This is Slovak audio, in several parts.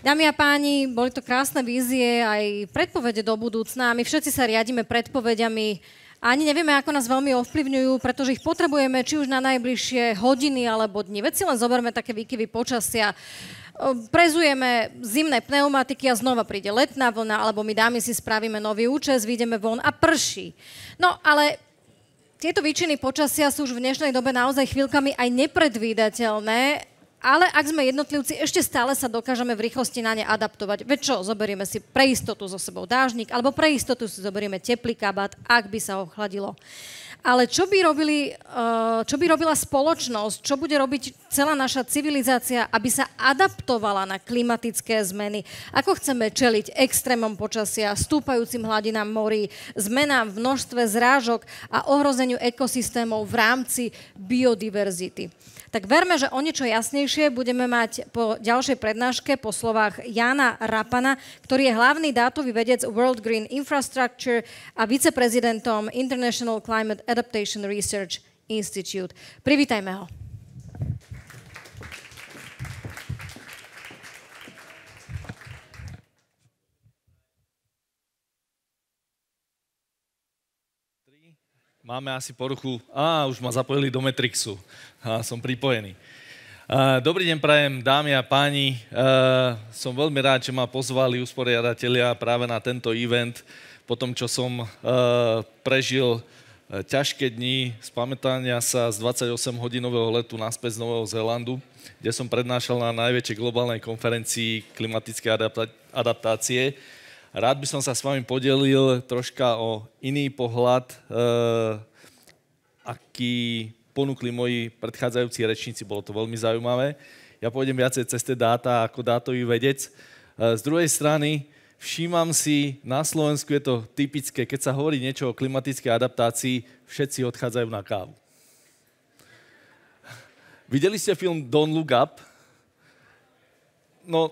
Dámy a páni, boli to krásne vízie, aj predpovede do budúcna. My všetci sa riadíme predpovediami ani nevieme, ako nás veľmi ovplyvňujú, pretože ich potrebujeme či už na najbližšie hodiny alebo dni. Veď si len zoberme také výkyvy počasia. Prezujeme zimné pneumatiky a znova príde letná vlna, alebo my dámy si spravíme nový účes, vyjdeme von a prší. No ale tieto výčiny počasia sú už v dnešnej dobe naozaj chvíľkami aj nepredvídateľné ale ak sme jednotlivci, ešte stále sa dokážeme v rýchlosti na ne adaptovať. Veď čo, zoberieme si pre istotu so sebou dážnik, alebo pre istotu si zoberieme teplý kabát, ak by sa ochladilo. Ale čo by, robili, eh, čo by robila spoločnosť, čo bude robiť celá naša civilizácia, aby sa adaptovala na klimatické zmeny? Ako chceme čeliť extrémom počasia, stúpajúcim hladinám morí, zmenám v množstve zrážok a ohrozeniu ekosystémov v rámci biodiverzity? Tak verme, že o niečo jasnejšie budeme mať po ďalšej prednáške po slovách Jana Rapana, ktorý je hlavný dátový vedec World Green Infrastructure a viceprezidentom International Climate Adaptation Research Institute. Privítajme ho. Máme asi poruchu. Á, už ma zapojili do Matrixu. Á, som pripojený. Dobrý deň prajem, dámy a páni. Som veľmi rád, že ma pozvali usporiadatelia práve na tento event. Po tom, čo som prežil ťažké dni z sa z 28-hodinového letu naspäť z Nového Zélandu, kde som prednášal na najväčšej globálnej konferencii klimatické adaptácie. Rád by som sa s vami podelil troška o iný pohľad, e, aký ponúkli moji predchádzajúci rečníci, bolo to veľmi zaujímavé. Ja pôjdem viacej cez tie dáta ako dátový vedec. Eh, z druhej strany všímam si, na Slovensku je to typické, keď sa hovorí niečo o klimatickej adaptácii, všetci odchádzajú na kávu. Videli ste film Don't Look Up? No,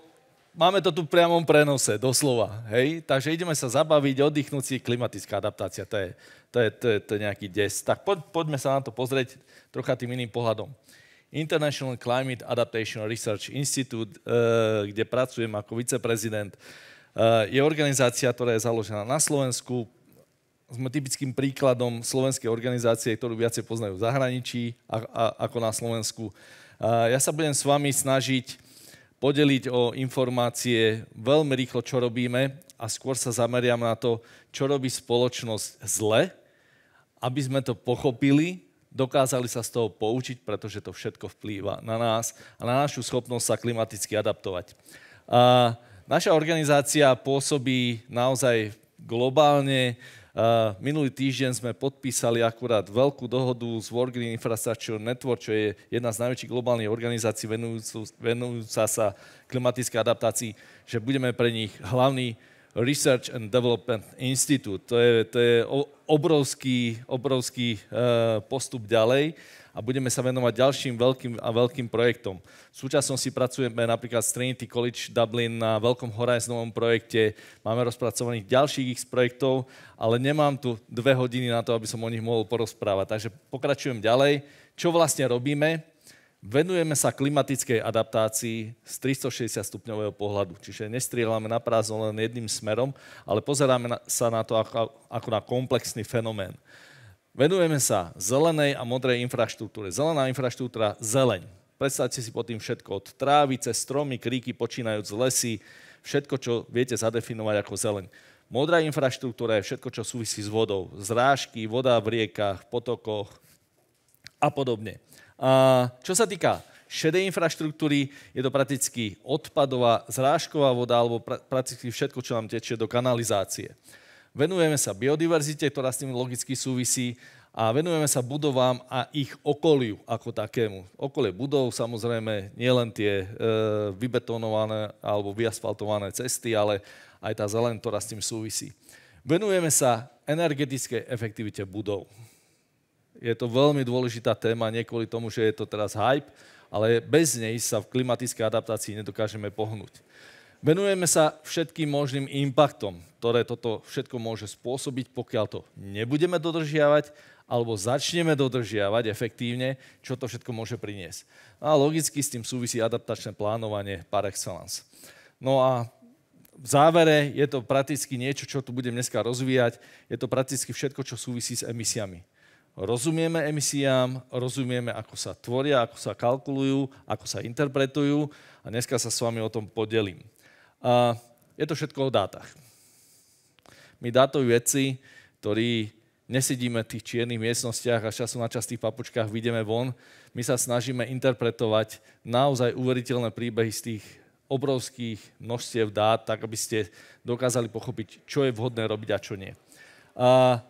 máme to tu v priamom prenose, doslova. Hej? Takže ideme sa zabaviť, oddychnúť si, klimatická adaptácia, to je, to je, to je, to je nejaký des. Tak poď, poďme sa na to pozrieť trocha tým iným pohľadom. International Climate Adaptation Research Institute, eh, kde pracujem ako viceprezident, Eh, je organizácia, ktorá je založená na Slovensku. Sme typickým príkladom slovenskej organizácie, ktorú viacej poznajú v zahraničí ako na Slovensku. Eh, ja sa budem s vami snažiť podeliť o informácie veľmi rýchlo, čo robíme a skôr sa zameriam na to, čo robí spoločnosť zle, aby sme to pochopili, dokázali sa z toho poučiť, pretože to všetko vplýva na nás a na našu schopnosť sa klimaticky adaptovať. Eh, Naša organizácia pôsobí naozaj globálne. E, minulý týždeň sme podpísali akurát veľkú dohodu s World Green Infrastructure Network, čo je jedna z najväčších globálnych organizácií venujúca sa klimatické adaptácii, že budeme pre nich hlavný Research and Development Institute. To je, to je obrovský, obrovský e, postup ďalej a budeme sa venovať ďalším veľkým a veľkým projektom. V si pracujeme napríklad s Trinity College Dublin na Veľkom Horizonovom projekte. Máme rozpracovaných ďalších ich projektov, ale nemám tu dve hodiny na to, aby som o nich mohol porozprávať. Takže pokračujem ďalej. Čo vlastne robíme? Venujeme sa klimatickej adaptácii z 360 stupňového pohľadu. Čiže nestrieľame na prázdno len jedným smerom, ale pozeráme sa na to ako, ako na komplexný fenomén. Venujeme sa zelenej a modrej infraštruktúre. Zelená infraštruktúra, zeleň. Predstavte si po tým všetko, od trávy cez stromy, kríky, počínajúc lesy, všetko, čo viete zadefinovať ako zeleň. Modrá infraštruktúra je všetko, čo súvisí s vodou. Zrážky, voda v riekach, potokoch a podobne. A čo sa týka šedej infraštruktúry, je to prakticky odpadová zrážková voda alebo pra- prakticky všetko, čo nám tečie do kanalizácie venujeme sa biodiverzite, ktorá s tým logicky súvisí a venujeme sa budovám a ich okoliu ako takému. Okolie budov samozrejme nielen tie e, vybetonované alebo vyasfaltované cesty, ale aj tá zelen, ktorá s tým súvisí. Venujeme sa energetickej efektivite budov. Je to veľmi dôležitá téma, nie kvôli tomu, že je to teraz hype, ale bez nej sa v klimatickej adaptácii nedokážeme pohnúť. Venujeme sa všetkým možným impactom, ktoré toto všetko môže spôsobiť, pokiaľ to nebudeme dodržiavať alebo začneme dodržiavať efektívne, čo to všetko môže priniesť. No a logicky s tým súvisí adaptačné plánovanie par excellence. No a v závere je to prakticky niečo, čo tu budem dneska rozvíjať. Je to prakticky všetko, čo súvisí s emisiami. Rozumieme emisiám, rozumieme, ako sa tvoria, ako sa kalkulujú, ako sa interpretujú a dneska sa s vami o tom podelím. A je to všetko o dátach. My dátoví veci, ktorí nesedíme v tých čiernych miestnostiach a času na častých papučkách vidíme von, my sa snažíme interpretovať naozaj uveriteľné príbehy z tých obrovských množstiev dát, tak aby ste dokázali pochopiť, čo je vhodné robiť a čo nie. A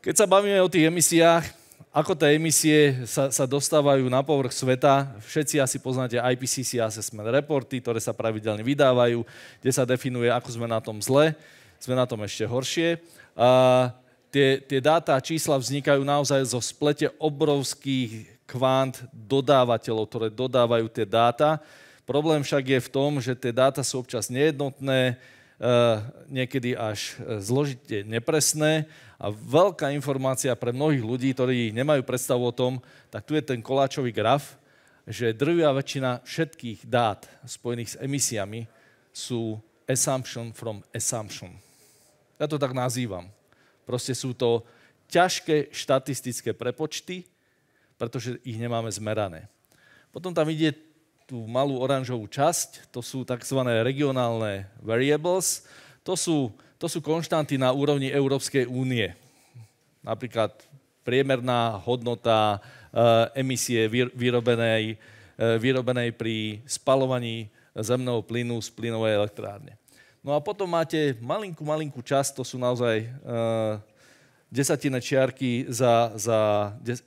keď sa bavíme o tých emisiách, ako tie emisie sa, sa dostávajú na povrch sveta. Všetci asi poznáte IPCC assessment reporty, ktoré sa pravidelne vydávajú, kde sa definuje, ako sme na tom zle. Sme na tom ešte horšie. A tie, tie dáta a čísla vznikajú naozaj zo splete obrovských kvant dodávateľov, ktoré dodávajú tie dáta. Problém však je v tom, že tie dáta sú občas nejednotné, Eh, niekedy až eh, zložite nepresné a veľká informácia pre mnohých ľudí, ktorí nemajú predstavu o tom, tak tu je ten koláčový graf, že drvia väčšina všetkých dát spojených s emisiami sú assumption from assumption. Ja to tak nazývam. Proste sú to ťažké štatistické prepočty, pretože ich nemáme zmerané. Potom tam ide tú malú oranžovú časť, to sú tzv. regionálne variables, to sú, to sú konštanty na úrovni Európskej únie. Napríklad priemerná hodnota e, emisie vyrobenej, e, vyrobenej pri spalovaní zemného plynu z plynovej elektrárne. No a potom máte malinkú, malinkú časť, to sú naozaj e, desatine čiarky za, za des, e,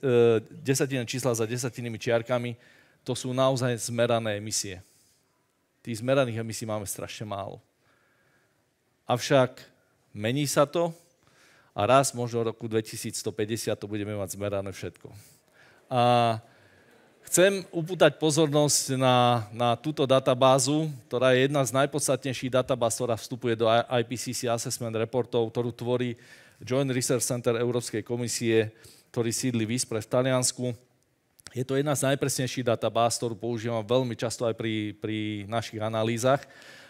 desatine čísla za desatinými čiarkami, to sú naozaj zmerané emisie. Tých zmeraných emisí máme strašne málo. Avšak mení sa to a raz možno v roku 2150 to budeme mať zmerané všetko. A chcem upútať pozornosť na, na túto databázu, ktorá je jedna z najpodstatnejších databáz, ktorá vstupuje do IPCC Assessment Reportov, ktorú tvorí Joint Research Center Európskej komisie, ktorý sídli v Ispre v Taliansku je to jedna z najpresnejších databáz, ktorú používam veľmi často aj pri, pri našich analýzach.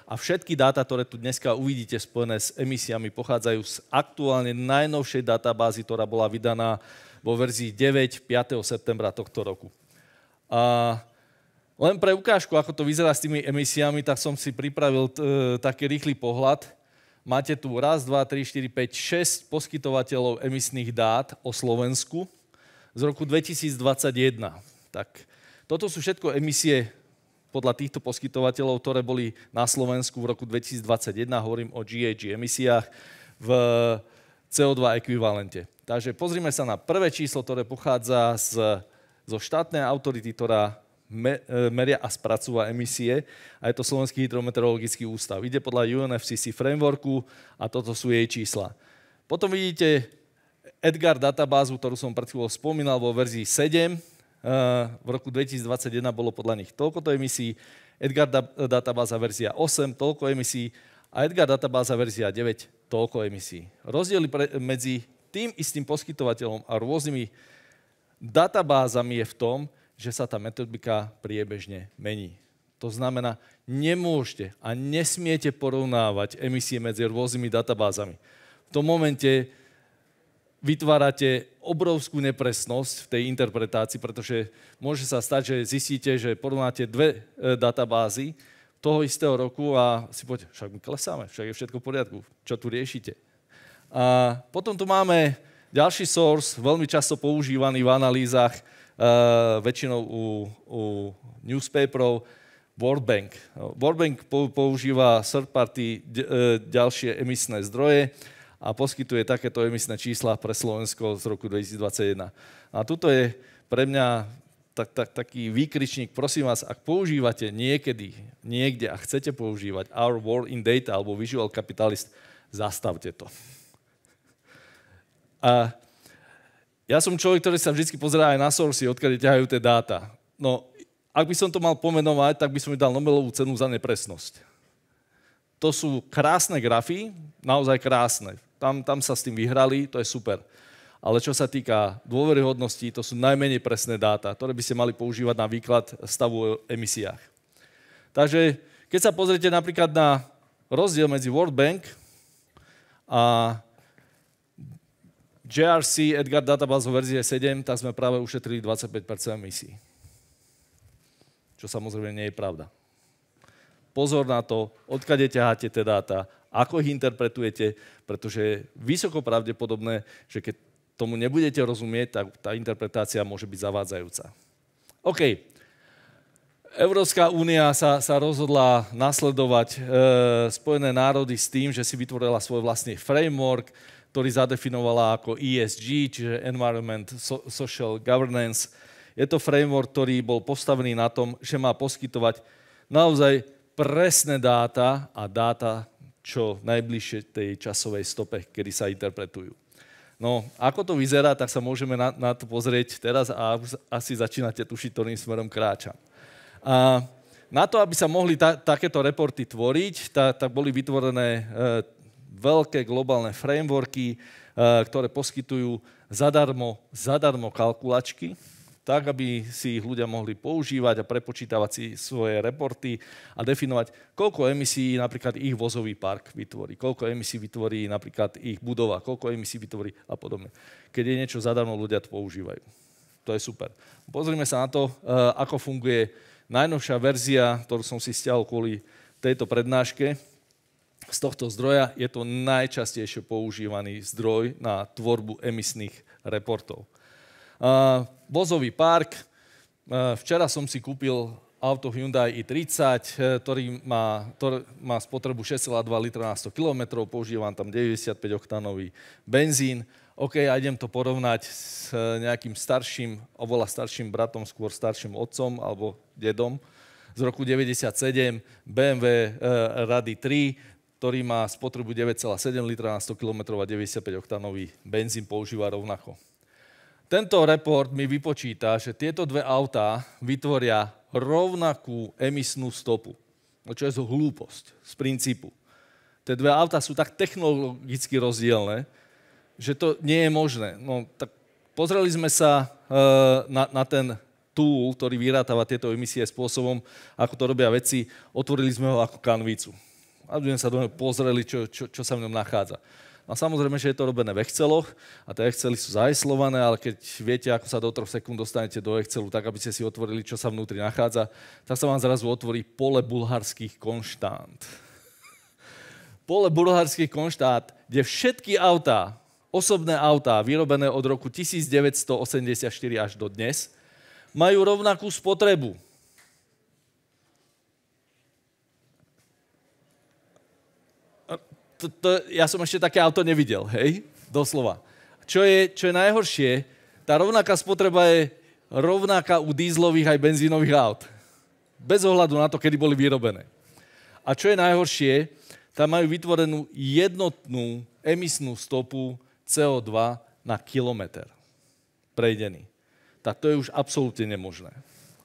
A všetky dáta, ktoré tu dneska uvidíte spojené s emisiami, pochádzajú z aktuálne najnovšej databázy, ktorá bola vydaná vo verzii 9 5. septembra tohto roku. A len pre ukážku, ako to vyzerá s tými emisiami, tak som si pripravil taký rýchly pohľad. Máte tu raz, 2, 3, 4, 5, 6 poskytovateľov emisných dát o Slovensku z roku 2021. Tak toto sú všetko emisie podľa týchto poskytovateľov, ktoré boli na Slovensku v roku 2021, hovorím o GHG emisiách v CO2 ekvivalente. Takže pozrime sa na prvé číslo, ktoré pochádza z, zo štátnej autority, ktorá me, e, meria a spracúva emisie a je to Slovenský hydrometeorologický ústav. Ide podľa UNFCC frameworku a toto sú jej čísla. Potom vidíte Edgar databázu, ktorú som pred chvíľou spomínal vo verzii 7, eh, v roku 2021 bolo podľa nich toľkoto emisí, Edgar databáza verzia 8, toľko emisí a Edgar databáza verzia 9, toľko emisí. Rozdiely medzi tým istým poskytovateľom a rôznymi databázami je v tom, že sa tá metodika priebežne mení. To znamená, nemôžete a nesmiete porovnávať emisie medzi rôznymi databázami. V tom momente vytvárate obrovskú nepresnosť v tej interpretácii, pretože môže sa stať, že zistíte, že porovnáte dve e, databázy toho istého roku a si poďte, však my klesáme, však je všetko v poriadku, čo tu riešite. A potom tu máme ďalší source, veľmi často používaný v analýzach, uh, väčšinou u, u newspaperov, Worldbank. Worldbank používa third party e, ďalšie emisné zdroje, a poskytuje takéto emisné čísla pre Slovensko z roku 2021. A tuto je pre mňa tak, tak, taký výkričník, prosím vás, ak používate niekedy, niekde a chcete používať Our War in Data alebo Visual Capitalist, zastavte to. A ja som človek, ktorý sa vždy pozerá aj na sourcy, odkiaľ ťahajú tie dáta. No, ak by som to mal pomenovať, tak by som mi dal Nobelovú cenu za nepresnosť. To sú krásne grafy, naozaj krásne tam, tam sa s tým vyhrali, to je super. Ale čo sa týka dôveryhodnosti, to sú najmenej presné dáta, ktoré by ste mali používať na výklad stavu o emisiách. Takže keď sa pozriete napríklad na rozdiel medzi World Bank a JRC Edgar Database verzie 7, tak sme práve ušetrili 25 emisí. Čo samozrejme nie je pravda. Pozor na to, odkade ťaháte tie dáta ako ich interpretujete, pretože je vysoko pravdepodobné, že keď tomu nebudete rozumieť, tak tá interpretácia môže byť zavádzajúca. OK. Európska únia sa, sa rozhodla nasledovať e, Spojené národy s tým, že si vytvorila svoj vlastný framework, ktorý zadefinovala ako ESG, čiže Environment so, Social Governance. Je to framework, ktorý bol postavený na tom, že má poskytovať naozaj presné dáta a dáta čo najbližšie tej časovej stope, kedy sa interpretujú. No, ako to vyzerá, tak sa môžeme na, na to pozrieť teraz a asi začínate tušiť, ktorým smerom kráčam. A na to, aby sa mohli ta, takéto reporty tvoriť, tak ta boli vytvorené e, veľké globálne frameworky, e, ktoré poskytujú zadarmo, zadarmo kalkulačky, tak, aby si ich ľudia mohli používať a prepočítavať si svoje reporty a definovať, koľko emisí napríklad ich vozový park vytvorí, koľko emisí vytvorí napríklad ich budova, koľko emisí vytvorí a podobne. Keď je niečo zadarmo, ľudia to používajú. To je super. Pozrime sa na to, eh, ako funguje najnovšia verzia, ktorú som si stiahol kvôli tejto prednáške. Z tohto zdroja je to najčastejšie používaný zdroj na tvorbu emisných reportov. Uh, vozový park. Uh, včera som si kúpil auto Hyundai i30, e, ktorý má, ktorý má spotrebu 6,2 litra na 100 km, používam tam 95 oktánový benzín. OK, a idem to porovnať s e, nejakým starším, oveľa starším bratom, skôr starším otcom alebo dedom z roku 97, BMW e, Rady 3, ktorý má spotrebu 9,7 litra na 100 km a 95 oktánový benzín používa rovnako. Tento report mi vypočíta, že tieto dve autá vytvoria rovnakú emisnú stopu. No čo je to hlúposť z princípu. Tie dve autá sú tak technologicky rozdielne, že to nie je možné. No, tak pozreli sme sa e, na, na ten tool, ktorý vyrátava tieto emisie spôsobom, ako to robia veci. Otvorili sme ho ako kanvicu. A sme sa do neho pozreli, čo, čo, čo sa v ňom nachádza. No a samozrejme, že je to robené v Exceloch a tie Excely sú zaeslované, ale keď viete, ako sa do 3 sekúnd dostanete do Excelu, tak aby ste si otvorili, čo sa vnútri nachádza, tak sa vám zrazu otvorí pole bulharských konštant. pole bulharských konštát, kde všetky autá, osobné autá, vyrobené od roku 1984 až do dnes, majú rovnakú spotrebu. to, to, ja som ešte také auto nevidel, hej? Doslova. Čo je, čo je najhoršie, tá rovnaká spotreba je rovnaká u dízlových aj benzínových aut. Bez ohľadu na to, kedy boli vyrobené. A čo je najhoršie, tam majú vytvorenú jednotnú emisnú stopu CO2 na kilometr prejdený. Tak to je už absolútne nemožné.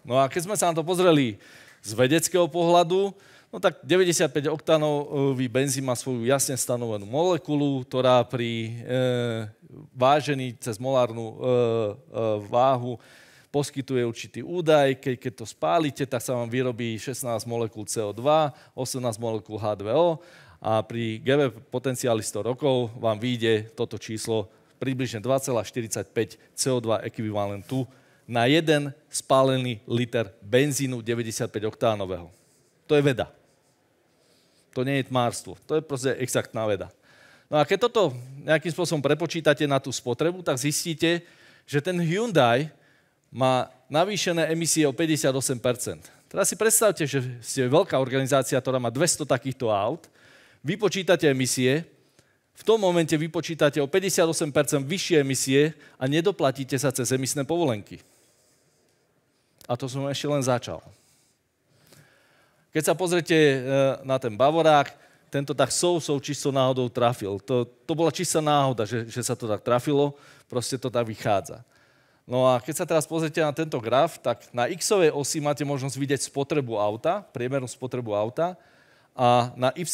No a keď sme sa na to pozreli z vedeckého pohľadu, No tak 95 oktanový benzín má svoju jasne stanovenú molekulu, ktorá pri e, vážení cez molárnu e, e, váhu poskytuje určitý údaj, keď, keď to spálite, tak sa vám vyrobí 16 molekúl CO2, 18 molekúl H2O a pri GB potenciáli 100 rokov vám vyjde toto číslo približne 2,45 CO2 ekvivalentu na jeden spálený liter benzínu 95 oktánového. To je veda. To nie je tmárstvo. To je proste exaktná veda. No a keď toto nejakým spôsobom prepočítate na tú spotrebu, tak zistíte, že ten Hyundai má navýšené emisie o 58%. Teraz si predstavte, že ste veľká organizácia, ktorá má 200 takýchto aut, vypočítate emisie, v tom momente vypočítate o 58% vyššie emisie a nedoplatíte sa cez emisné povolenky. A to som ešte len začal. Keď sa pozrete e, na ten Bavorák, tento tak sou, sou čisto náhodou trafil. To, to bola čistá náhoda, že, že sa to tak trafilo, proste to tak vychádza. No a keď sa teraz pozrite na tento graf, tak na x osi máte možnosť vidieť spotrebu auta, priemernú spotrebu auta a na y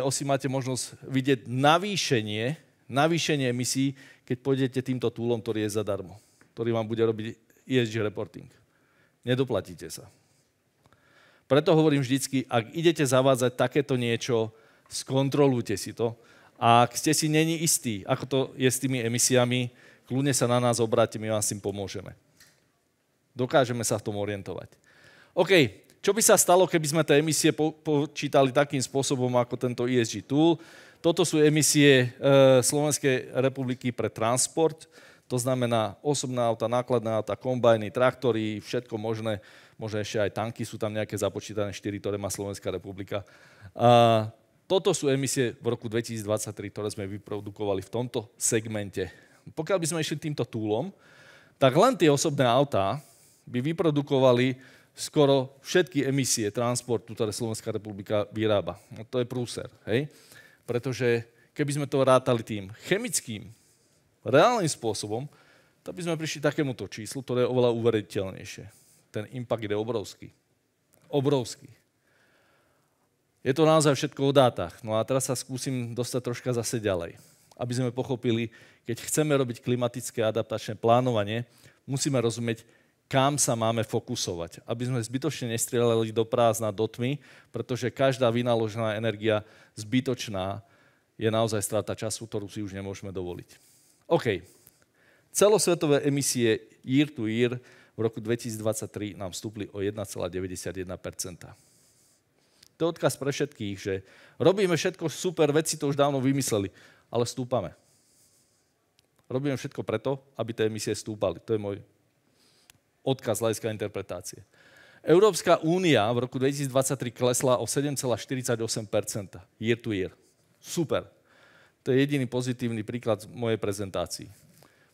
osi máte možnosť vidieť navýšenie, navýšenie emisí, keď pôjdete týmto túlom, ktorý je zadarmo, ktorý vám bude robiť ESG reporting. Nedoplatíte sa. Preto hovorím vždycky, ak idete zavádzať takéto niečo, skontrolujte si to. A ak ste si není istí, ako to je s tými emisiami, kľudne sa na nás obráte, my vám s tým pomôžeme. Dokážeme sa v tom orientovať. OK, čo by sa stalo, keby sme tie emisie po- počítali takým spôsobom ako tento ESG tool? Toto sú emisie e, Slovenskej republiky pre transport. To znamená osobná auta, nákladná auta, kombajny, traktory, všetko možné. Možno ešte aj tanky sú tam nejaké započítané, 4, ktoré má Slovenská republika. A toto sú emisie v roku 2023, ktoré sme vyprodukovali v tomto segmente. Pokiaľ by sme išli týmto túlom, tak len tie osobné autá by vyprodukovali skoro všetky emisie transportu, ktoré Slovenská republika vyrába. No to je prúser, hej? Pretože keby sme to rátali tým chemickým reálnym spôsobom, tak by sme prišli takémuto číslu, ktoré je oveľa uveriteľnejšie. Ten impact je obrovský. Obrovský. Je to naozaj všetko o dátach. No a teraz sa skúsim dostať troška zase ďalej. Aby sme pochopili, keď chceme robiť klimatické adaptačné plánovanie, musíme rozumieť, kam sa máme fokusovať. Aby sme zbytočne nestrieľali do prázdna, do tmy, pretože každá vynaložená energia zbytočná je naozaj strata času, ktorú si už nemôžeme dovoliť. OK. Celosvetové emisie year to year v roku 2023 nám vstúpli o 1,91 To je odkaz pre všetkých, že robíme všetko super, veci to už dávno vymysleli, ale stúpame. Robíme všetko preto, aby tie emisie stúpali. To je môj odkaz laickej interpretácie. Európska únia v roku 2023 klesla o 7,48 year to year. Super. To je jediný pozitívny príklad z mojej prezentácii.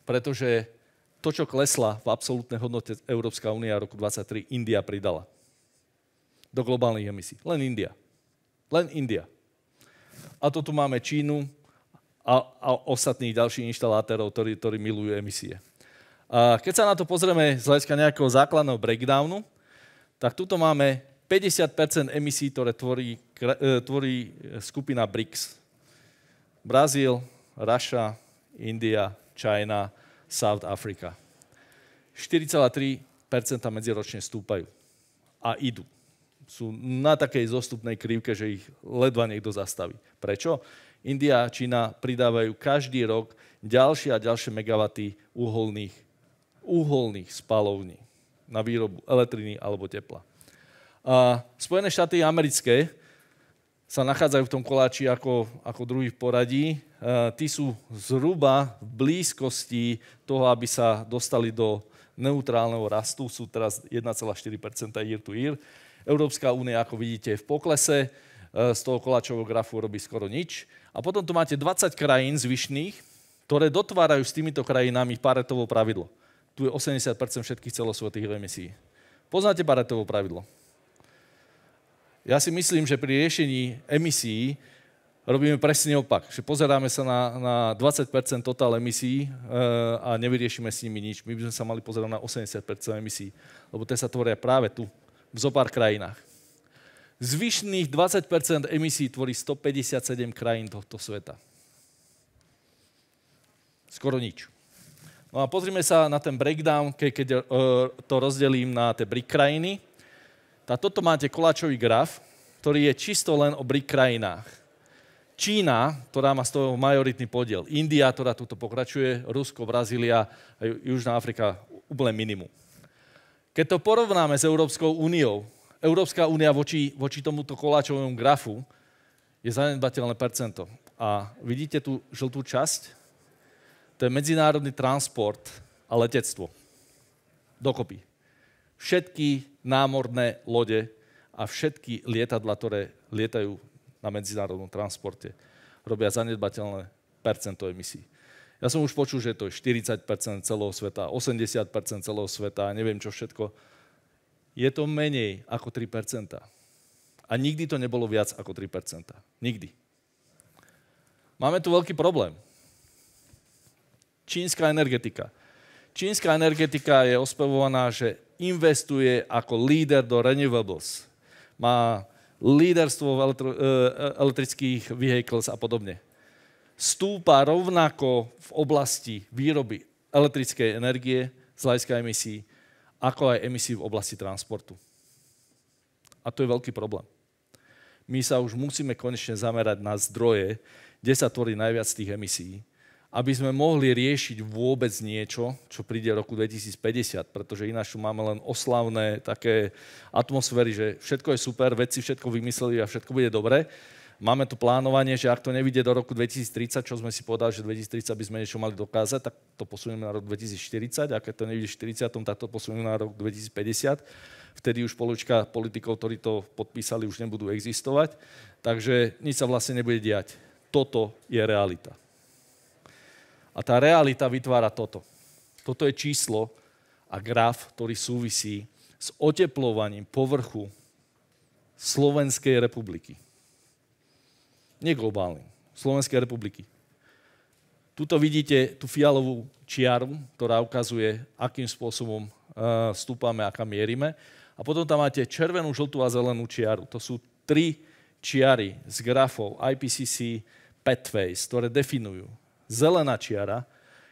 Pretože to, čo klesla v absolútnej hodnote Európska únia roku 23, India pridala do globálnych emisí. Len India. Len India. A to tu máme Čínu a, a ostatných ďalších inštalátorov, ktorí, ktorí milujú emisie. A keď sa na to pozrieme z hľadiska nejakého základného breakdownu, tak tuto máme 50 emisí, ktoré tvorí, e, tvorí e, skupina BRICS. Brazíl, Raša, India, Čajna, South Africa. 4,3% medziročne stúpajú a idú. Sú na takej zostupnej krivke, že ich ledva niekto zastaví. Prečo? India a Čína pridávajú každý rok ďalšie a ďalšie megawaty uholných, uholných spalovní na výrobu elektriny alebo tepla. A Spojené štáty americké sa nachádzajú v tom koláči ako, ako druhý v poradí. E, tí sú zhruba v blízkosti toho, aby sa dostali do neutrálneho rastu. Sú teraz 1,4 year to year. Európska únia, ako vidíte, je v poklese. E, z toho koláčového grafu robí skoro nič. A potom tu máte 20 krajín zvyšných, ktoré dotvárajú s týmito krajinami Paretovo pravidlo. Tu je 80 všetkých celosvetých emisí. Poznáte Paretovo pravidlo? Ja si myslím, že pri riešení emisí robíme presne opak. Že pozeráme sa na, na 20% totál emisí e, a nevyriešime s nimi nič. My by sme sa mali pozerať na 80% emisí, lebo tie sa tvoria práve tu, v zopár krajinách. Zvyšných 20% emisí tvorí 157 krajín tohto sveta. Skoro nič. No a pozrime sa na ten breakdown, keď, keď to rozdelím na tie BRIC krajiny tá, toto máte koláčový graf, ktorý je čisto len o BRIC krajinách. Čína, ktorá má z toho majoritný podiel, India, ktorá tuto pokračuje, Rusko, Brazília a Južná Afrika úplne minimum. Keď to porovnáme s Európskou úniou, Európska únia voči, voči tomuto koláčovému grafu je zanedbateľné percento. A vidíte tú žltú časť? To je medzinárodný transport a letectvo. Dokopy všetky námorné lode a všetky lietadla, ktoré lietajú na medzinárodnom transporte, robia zanedbateľné percento emisí. Ja som už počul, že to je 40 celého sveta, 80 celého sveta, neviem čo všetko. Je to menej ako 3 A nikdy to nebolo viac ako 3 Nikdy. Máme tu veľký problém. Čínska energetika. Čínska energetika je ospevovaná, že investuje ako líder do renewables. Má líderstvo v elektro, e, e, elektrických vehicles a podobne. Stúpa rovnako v oblasti výroby elektrickej energie z hľadiska emisí, ako aj emisí v oblasti transportu. A to je veľký problém. My sa už musíme konečne zamerať na zdroje, kde sa tvorí najviac tých emisí aby sme mohli riešiť vôbec niečo, čo príde v roku 2050, pretože ináč tu máme len oslavné také atmosféry, že všetko je super, vedci všetko vymysleli a všetko bude dobre. Máme tu plánovanie, že ak to nevidie do roku 2030, čo sme si povedali, že 2030 by sme niečo mali dokázať, tak to posunieme na rok 2040, a keď to nevidie v 40, tak to posunieme na rok 2050. Vtedy už polovička politikov, ktorí to podpísali, už nebudú existovať, takže nič sa vlastne nebude diať. Toto je realita. A tá realita vytvára toto. Toto je číslo a graf, ktorý súvisí s oteplovaním povrchu Slovenskej republiky. Nie globálnym. Slovenskej republiky. Tuto vidíte tú fialovú čiaru, ktorá ukazuje, akým spôsobom e, stúpame a kam mierime. A potom tam máte červenú, žltú a zelenú čiaru. To sú tri čiary z grafov IPCC Pathways, ktoré definujú zelená čiara,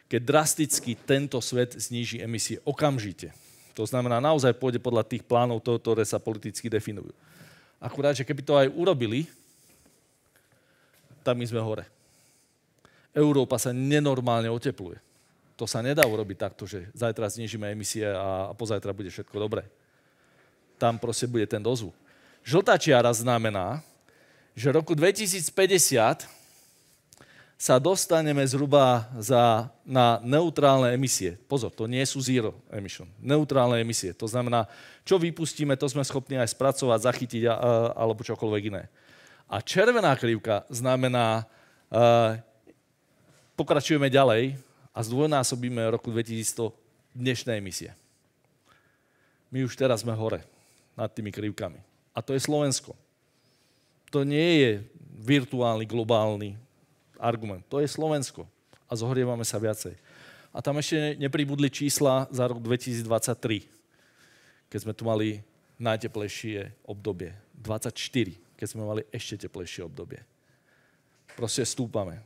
keď drasticky tento svet zníži emisie okamžite. To znamená, naozaj pôjde podľa tých plánov, to, ktoré sa politicky definujú. Akurát, že keby to aj urobili, tak my sme hore. Európa sa nenormálne otepluje. To sa nedá urobiť takto, že zajtra znižíme emisie a, pozajtra bude všetko dobré. Tam proste bude ten dozvuk. Žltá čiara znamená, že roku 2050 sa dostaneme zhruba za, na neutrálne emisie. Pozor, to nie sú zero emission, neutrálne emisie. To znamená, čo vypustíme, to sme schopní aj spracovať, zachytiť a, a, alebo čokoľvek iné. A červená krivka znamená, a, e, pokračujeme ďalej a zdvojnásobíme roku 2100 dnešné emisie. My už teraz sme hore nad tými krivkami. A to je Slovensko. To nie je virtuálny, globálny argument. To je Slovensko. A zohrievame sa viacej. A tam ešte nepribudli čísla za rok 2023, keď sme tu mali najteplejšie obdobie. 24, keď sme mali ešte teplejšie obdobie. Proste stúpame.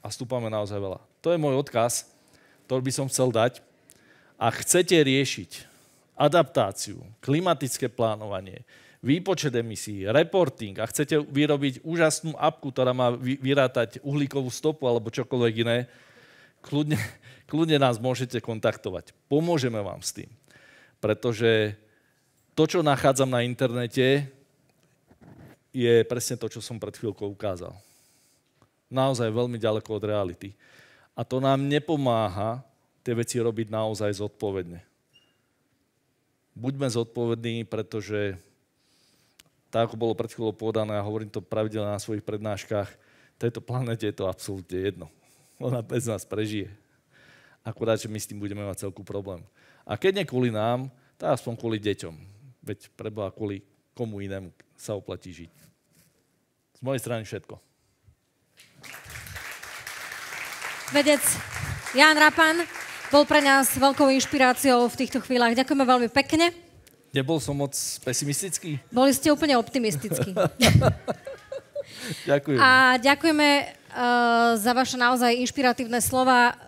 A stúpame naozaj veľa. To je môj odkaz, ktorý by som chcel dať. A chcete riešiť adaptáciu, klimatické plánovanie, výpočet emisí, reporting a chcete vyrobiť úžasnú apku, ktorá má vyrátať uhlíkovú stopu alebo čokoľvek iné, kľudne, kľudne nás môžete kontaktovať. Pomôžeme vám s tým. Pretože to, čo nachádzam na internete, je presne to, čo som pred chvíľkou ukázal. Naozaj veľmi ďaleko od reality. A to nám nepomáha tie veci robiť naozaj zodpovedne buďme zodpovední, pretože tak ako bolo pred chvíľou povedané, a hovorím to pravidelne na svojich prednáškach, tejto planete je to absolútne jedno. Ona bez nás prežije. Akurát, že my s tým budeme mať celku problém. A keď nie kvôli nám, tak aspoň kvôli deťom. Veď preboha kvôli komu inému sa oplatí žiť. Z mojej strany všetko. Vedec Jan Rapan bol pre nás veľkou inšpiráciou v týchto chvíľach. Ďakujeme veľmi pekne. Nebol som moc pesimistický? Boli ste úplne optimistickí. Ďakujem. A ďakujeme uh, za vaše naozaj inšpiratívne slova.